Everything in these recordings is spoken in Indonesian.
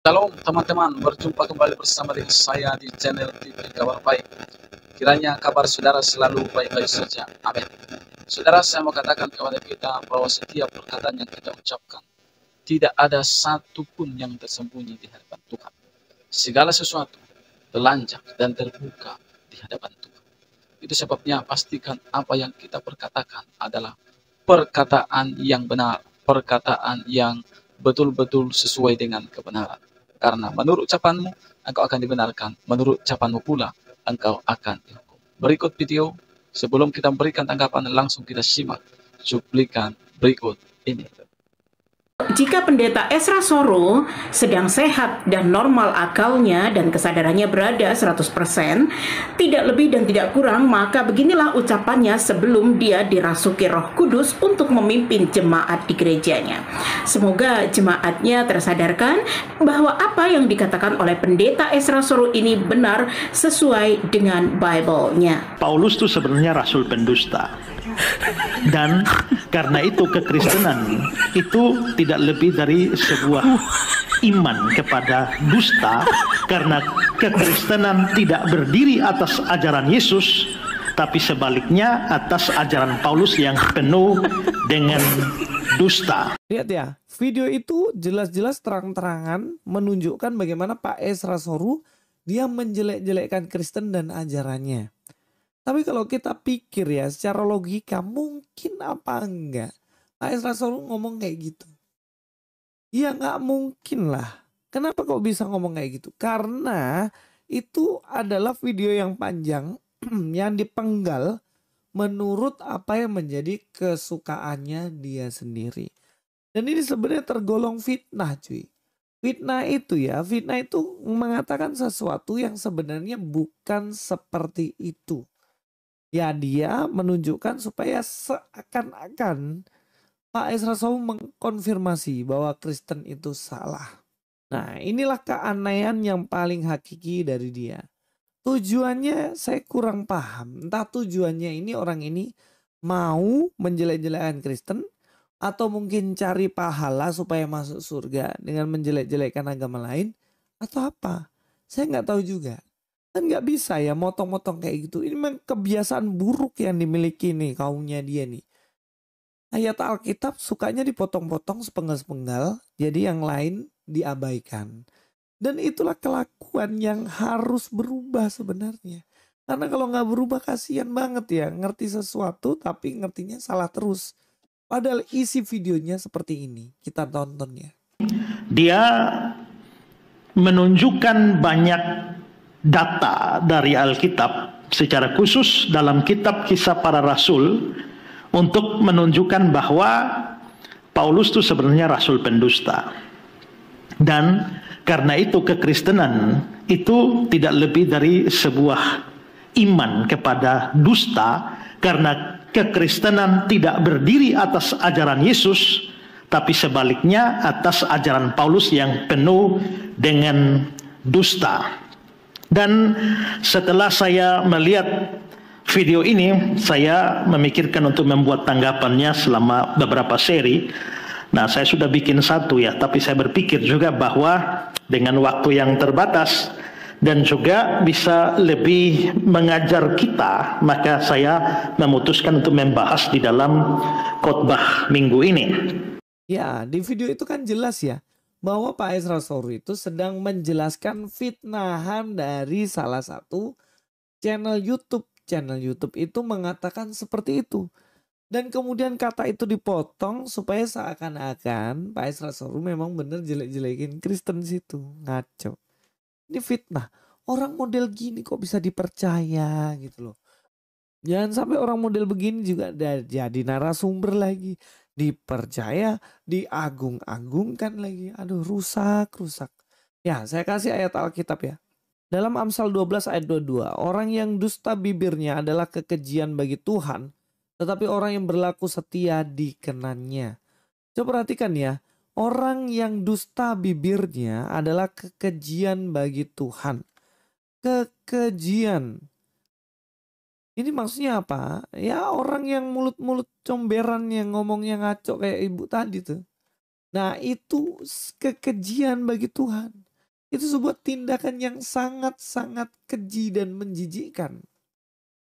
Halo teman-teman, berjumpa kembali bersama dengan saya di channel TV Kabar Baik. Kiranya kabar saudara selalu baik-baik saja. Amin. Saudara, saya mau katakan kepada kita bahwa setiap perkataan yang kita ucapkan, tidak ada satupun yang tersembunyi di hadapan Tuhan. Segala sesuatu telanjang dan terbuka di hadapan Tuhan. Itu sebabnya pastikan apa yang kita perkatakan adalah perkataan yang benar, perkataan yang betul-betul sesuai dengan kebenaran karena menurut ucapanmu, engkau akan dibenarkan. Menurut ucapanmu pula, engkau akan dihukum. Berikut video, sebelum kita memberikan tanggapan, langsung kita simak cuplikan berikut ini. Jika pendeta Esra Soro sedang sehat dan normal akalnya dan kesadarannya berada 100%, tidak lebih dan tidak kurang, maka beginilah ucapannya sebelum dia dirasuki roh kudus untuk memimpin jemaat di gerejanya. Semoga jemaatnya tersadarkan bahwa apa yang dikatakan oleh pendeta Esra Soro ini benar sesuai dengan Bible-nya. Paulus itu sebenarnya rasul pendusta dan karena itu kekristenan itu tidak lebih dari sebuah iman kepada dusta karena kekristenan tidak berdiri atas ajaran Yesus tapi sebaliknya atas ajaran Paulus yang penuh dengan dusta. Lihat ya, video itu jelas-jelas terang-terangan menunjukkan bagaimana Pak Ezra Soru dia menjelek-jelekkan Kristen dan ajarannya. Tapi kalau kita pikir ya secara logika mungkin apa enggak. Ais Rasul ngomong kayak gitu. Ya nggak mungkin lah. Kenapa kok bisa ngomong kayak gitu? Karena itu adalah video yang panjang yang dipenggal menurut apa yang menjadi kesukaannya dia sendiri. Dan ini sebenarnya tergolong fitnah cuy. Fitnah itu ya, fitnah itu mengatakan sesuatu yang sebenarnya bukan seperti itu ya dia menunjukkan supaya seakan-akan Pak Ezra Sow mengkonfirmasi bahwa Kristen itu salah. Nah inilah keanehan yang paling hakiki dari dia. Tujuannya saya kurang paham. Entah tujuannya ini orang ini mau menjelek-jelekan Kristen atau mungkin cari pahala supaya masuk surga dengan menjelek-jelekan agama lain atau apa? Saya nggak tahu juga. Kan nggak bisa ya motong-motong kayak gitu. Ini memang kebiasaan buruk yang dimiliki nih kaumnya dia nih. Ayat Alkitab sukanya dipotong-potong sepenggal-sepenggal, jadi yang lain diabaikan. Dan itulah kelakuan yang harus berubah sebenarnya. Karena kalau nggak berubah kasihan banget ya, ngerti sesuatu tapi ngertinya salah terus. Padahal isi videonya seperti ini, kita tonton ya. Dia menunjukkan banyak data dari Alkitab secara khusus dalam kitab kisah para rasul untuk menunjukkan bahwa Paulus itu sebenarnya rasul pendusta. Dan karena itu kekristenan itu tidak lebih dari sebuah iman kepada dusta karena kekristenan tidak berdiri atas ajaran Yesus tapi sebaliknya atas ajaran Paulus yang penuh dengan dusta. Dan setelah saya melihat video ini, saya memikirkan untuk membuat tanggapannya selama beberapa seri. Nah, saya sudah bikin satu ya, tapi saya berpikir juga bahwa dengan waktu yang terbatas dan juga bisa lebih mengajar kita, maka saya memutuskan untuk membahas di dalam khotbah minggu ini. Ya, di video itu kan jelas ya bahwa Pak Ezra Soru itu sedang menjelaskan fitnahan dari salah satu channel YouTube. Channel YouTube itu mengatakan seperti itu. Dan kemudian kata itu dipotong supaya seakan-akan Pak Ezra Soru memang benar jelek-jelekin Kristen situ. Ngaco. Ini fitnah. Orang model gini kok bisa dipercaya gitu loh. Jangan sampai orang model begini juga jadi narasumber lagi dipercaya, diagung-agungkan lagi. Aduh, rusak, rusak. Ya, saya kasih ayat Alkitab ya. Dalam Amsal 12 ayat 22, orang yang dusta bibirnya adalah kekejian bagi Tuhan, tetapi orang yang berlaku setia dikenannya. Coba perhatikan ya, orang yang dusta bibirnya adalah kekejian bagi Tuhan. Kekejian. Ini maksudnya apa? Ya orang yang mulut-mulut comberan yang ngomongnya ngaco kayak ibu tadi tuh. Nah itu kekejian bagi Tuhan. Itu sebuah tindakan yang sangat-sangat keji dan menjijikkan.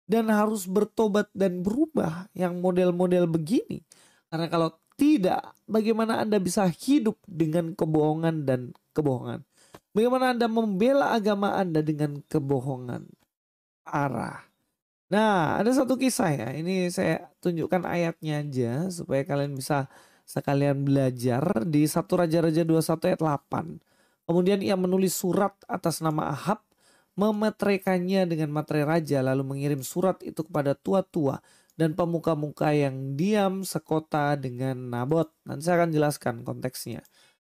Dan harus bertobat dan berubah yang model-model begini. Karena kalau tidak, bagaimana Anda bisa hidup dengan kebohongan dan kebohongan? Bagaimana Anda membela agama Anda dengan kebohongan? Arah. Nah, ada satu kisah ya. Ini saya tunjukkan ayatnya aja supaya kalian bisa sekalian belajar di satu Raja-Raja 21 ayat 8. Kemudian ia menulis surat atas nama Ahab, memetrekannya dengan materai raja lalu mengirim surat itu kepada tua-tua dan pemuka-muka yang diam sekota dengan Nabot. Nanti saya akan jelaskan konteksnya.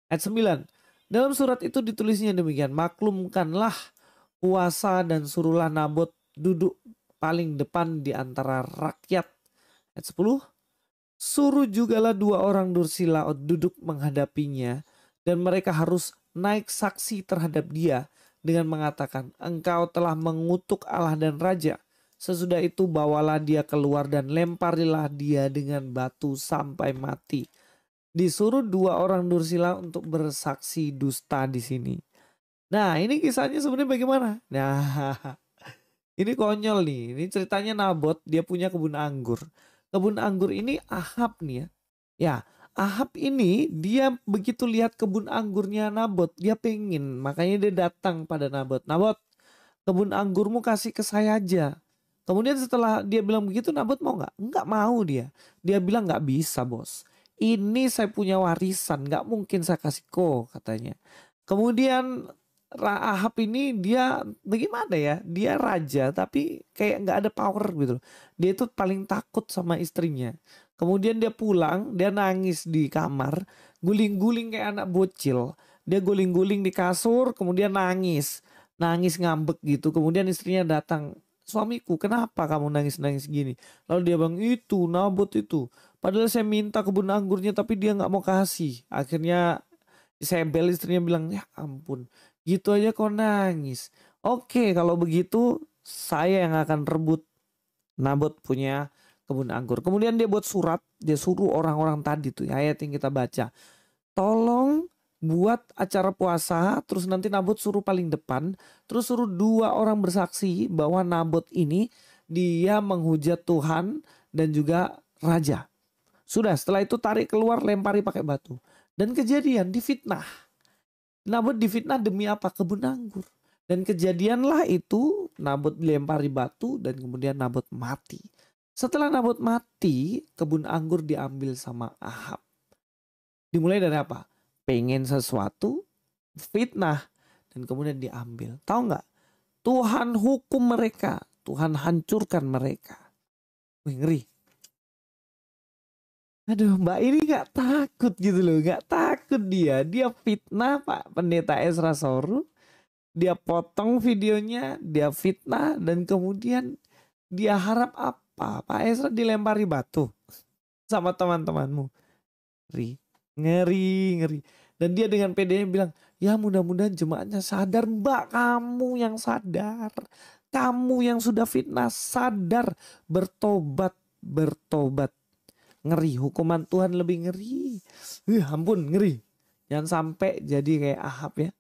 Ayat 9. Dalam surat itu ditulisnya demikian, maklumkanlah kuasa dan suruhlah Nabot duduk paling depan di antara rakyat. Ayat 10. Suruh jugalah dua orang dursila duduk menghadapinya dan mereka harus naik saksi terhadap dia dengan mengatakan, Engkau telah mengutuk Allah dan Raja. Sesudah itu bawalah dia keluar dan lemparilah dia dengan batu sampai mati. Disuruh dua orang dursila untuk bersaksi dusta di sini. Nah ini kisahnya sebenarnya bagaimana? Nah Ini konyol nih. Ini ceritanya Nabot dia punya kebun anggur. Kebun anggur ini Ahab nih ya. Ya, Ahab ini dia begitu lihat kebun anggurnya Nabot, dia pengen. Makanya dia datang pada Nabot. Nabot, kebun anggurmu kasih ke saya aja. Kemudian setelah dia bilang begitu, Nabot mau nggak? Nggak mau dia. Dia bilang nggak bisa bos. Ini saya punya warisan, nggak mungkin saya kasih kok katanya. Kemudian Ahab ini dia bagaimana ya? Dia raja tapi kayak nggak ada power gitu. Dia itu paling takut sama istrinya. Kemudian dia pulang, dia nangis di kamar, guling-guling kayak anak bocil. Dia guling-guling di kasur, kemudian nangis, nangis ngambek gitu. Kemudian istrinya datang, suamiku kenapa kamu nangis-nangis gini? Lalu dia bang itu nabut itu. Padahal saya minta kebun anggurnya tapi dia nggak mau kasih. Akhirnya saya bel istrinya bilang ya ampun Gitu aja kok nangis. Oke, kalau begitu saya yang akan rebut Nabot punya kebun anggur. Kemudian dia buat surat, dia suruh orang-orang tadi tuh ayat yang kita baca. Tolong buat acara puasa, terus nanti Nabot suruh paling depan, terus suruh dua orang bersaksi bahwa Nabot ini dia menghujat Tuhan dan juga raja. Sudah, setelah itu tarik keluar, lempari pakai batu. Dan kejadian difitnah. Nabut difitnah demi apa? Kebun anggur. Dan kejadianlah itu Nabot dilempari batu dan kemudian Nabut mati. Setelah Nabut mati, kebun anggur diambil sama Ahab. Dimulai dari apa? Pengen sesuatu, fitnah, dan kemudian diambil. Tahu nggak? Tuhan hukum mereka, Tuhan hancurkan mereka. Wih, ngeri aduh mbak ini nggak takut gitu loh nggak takut dia dia fitnah pak pendeta Ezra Soru dia potong videonya dia fitnah dan kemudian dia harap apa Pak Ezra dilempari batu sama teman-temanmu ngeri ngeri ngeri dan dia dengan pedenya bilang ya mudah-mudahan jemaatnya sadar mbak kamu yang sadar kamu yang sudah fitnah sadar bertobat bertobat ngeri hukuman Tuhan lebih ngeri Wih, ampun ngeri jangan sampai jadi kayak Ahab ya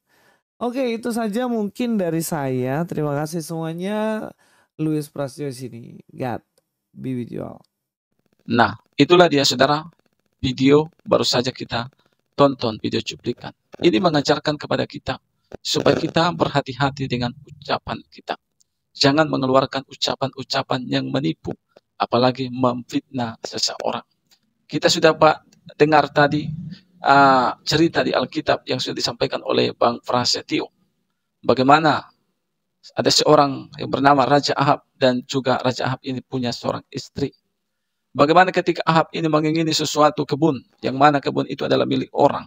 oke itu saja mungkin dari saya terima kasih semuanya Luis Prasetyo sini God be with you all nah itulah dia saudara video baru saja kita tonton video cuplikan ini mengajarkan kepada kita supaya kita berhati-hati dengan ucapan kita jangan mengeluarkan ucapan-ucapan yang menipu apalagi memfitnah seseorang. Kita sudah Pak dengar tadi uh, cerita di Alkitab yang sudah disampaikan oleh Bang Prasetyo. Bagaimana ada seorang yang bernama Raja Ahab dan juga Raja Ahab ini punya seorang istri. Bagaimana ketika Ahab ini mengingini sesuatu kebun, yang mana kebun itu adalah milik orang.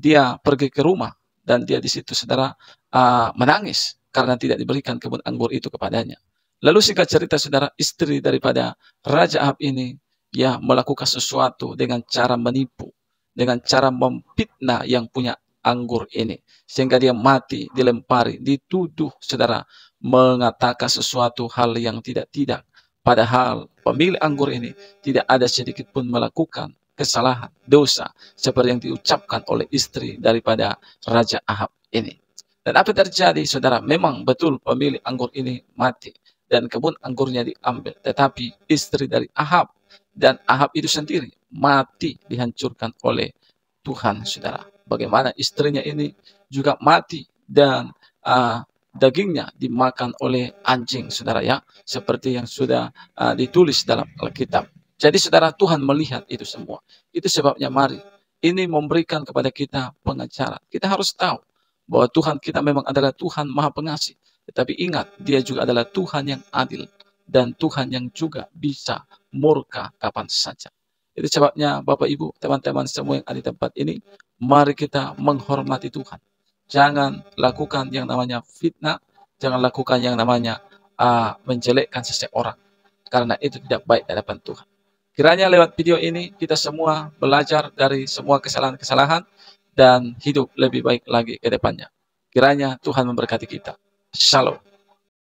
Dia pergi ke rumah dan dia di situ saudara uh, menangis karena tidak diberikan kebun anggur itu kepadanya. Lalu singkat cerita saudara istri daripada Raja Ahab ini ya melakukan sesuatu dengan cara menipu, dengan cara memfitnah yang punya anggur ini sehingga dia mati dilempari dituduh saudara mengatakan sesuatu hal yang tidak tidak padahal pemilik anggur ini tidak ada sedikit pun melakukan kesalahan dosa seperti yang diucapkan oleh istri daripada raja Ahab ini dan apa terjadi saudara memang betul pemilik anggur ini mati dan kebun anggurnya diambil tetapi istri dari Ahab dan Ahab itu sendiri mati dihancurkan oleh Tuhan, saudara. Bagaimana istrinya ini juga mati dan uh, dagingnya dimakan oleh anjing, saudara ya, seperti yang sudah uh, ditulis dalam Alkitab. Jadi saudara Tuhan melihat itu semua. Itu sebabnya mari ini memberikan kepada kita pengacara. Kita harus tahu bahwa Tuhan kita memang adalah Tuhan Maha Pengasih. Tetapi ingat, dia juga adalah Tuhan yang adil dan Tuhan yang juga bisa murka kapan saja. Itu sebabnya Bapak Ibu, teman-teman semua yang ada di tempat ini, mari kita menghormati Tuhan. Jangan lakukan yang namanya fitnah, jangan lakukan yang namanya uh, menjelekkan seseorang. Karena itu tidak baik di hadapan Tuhan. Kiranya lewat video ini kita semua belajar dari semua kesalahan-kesalahan dan hidup lebih baik lagi ke depannya. Kiranya Tuhan memberkati kita. Shalom.